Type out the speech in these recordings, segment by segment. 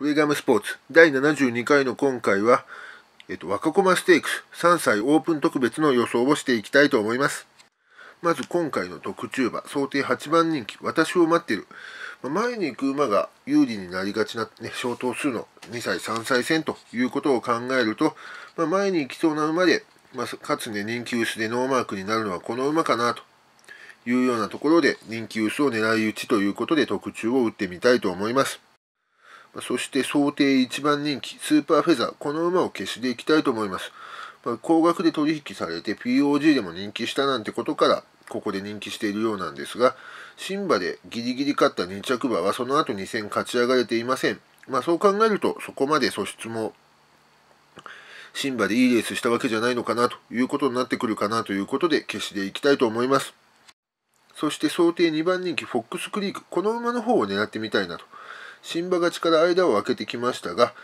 フリーダムスポーツ第72回の今回は、えっと、若駒ステークス3歳オープン特別の予想をしていきたいと思います。まず今回の特注馬、想定8番人気、私を待ってる。前に行く馬が有利になりがちな、ね、小灯数の2歳、3歳戦ということを考えると、まあ、前に行きそうな馬で、まあ、かつね、人気薄でノーマークになるのはこの馬かなというようなところで人気薄を狙い撃ちということで特注を打ってみたいと思います。そして想定1番人気、スーパーフェザー、この馬を消していきたいと思います。まあ、高額で取引されて POG でも人気したなんてことから、ここで人気しているようなんですが、シンバでギリギリ勝った2着馬はその後2戦勝ち上がれていません。まあ、そう考えると、そこまで素質もシンバでいいレースしたわけじゃないのかなということになってくるかなということで消していきたいと思います。そして想定2番人気フォックスクリーク、この馬の方を狙ってみたいなと。新馬勝ちから間を空けてきましたが、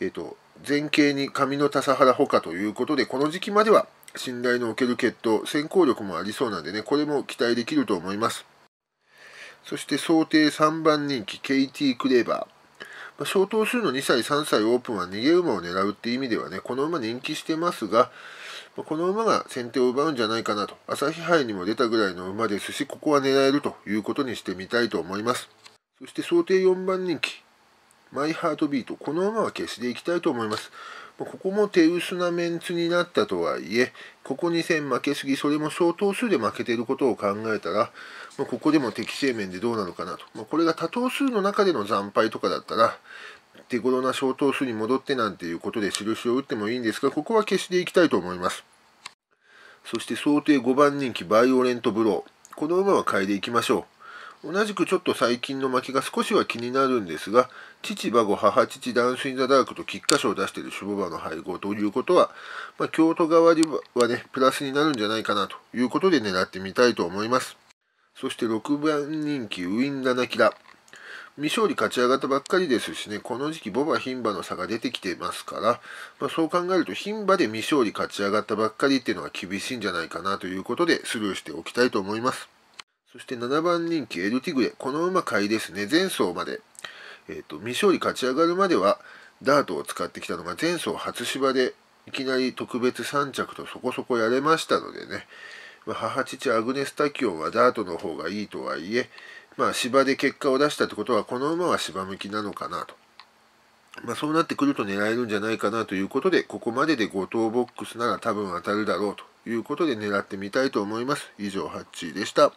えーと、前傾に上の笠原ほかということでこの時期までは信頼のおける決闘先行力もありそうなんでねこれも期待できると思いますそして想定3番人気ケイティ・クレーバー小灯数の2歳、3歳オープンは逃げ馬を狙うっていう意味ではね、この馬人気してますが、この馬が先手を奪うんじゃないかなと、朝日杯にも出たぐらいの馬ですし、ここは狙えるということにしてみたいと思います。そして想定4番人気、マイハートビート、この馬は消していきたいと思います。ここも手薄なメンツになったとはいえ、ここ2戦負けすぎ、それも相当数で負けていることを考えたら、まここでも適正面でどうなのかなと。まこれが多頭数の中での惨敗とかだったら、手頃な小頭数に戻ってなんていうことで印を打ってもいいんですが、ここは消していきたいと思います。そして想定5番人気、バイオレントブロー。この馬は変えでいきましょう。同じくちょっと最近の巻きが少しは気になるんですが、父、後母、父、ダンス・イン・ザ・ダークと菊花賞を出している守護馬の配合ということは、まあ、京都側りはね、プラスになるんじゃないかなということで狙ってみたいと思います。そして6番人気、ウィン・ダナキラ。未勝利勝ち上がったばっかりですしね、この時期ボバ、牝馬の差が出てきてますから、まあ、そう考えると牝馬で未勝利勝ち上がったばっかりっていうのは厳しいんじゃないかなということでスルーしておきたいと思います。そして7番人気エルティグレ。この馬買いですね。前走まで。えっ、ー、と、未勝利勝ち上がるまでは、ダートを使ってきたのが前走初芝で、いきなり特別3着とそこそこやれましたのでね。まあ、母父アグネスタキオンはダートの方がいいとはいえ、まあ、芝で結果を出したってことは、この馬は芝向きなのかなと。まあ、そうなってくると狙えるんじゃないかなということで、ここまでで5等ボックスなら多分当たるだろうということで狙ってみたいと思います。以上、ハッチーでした。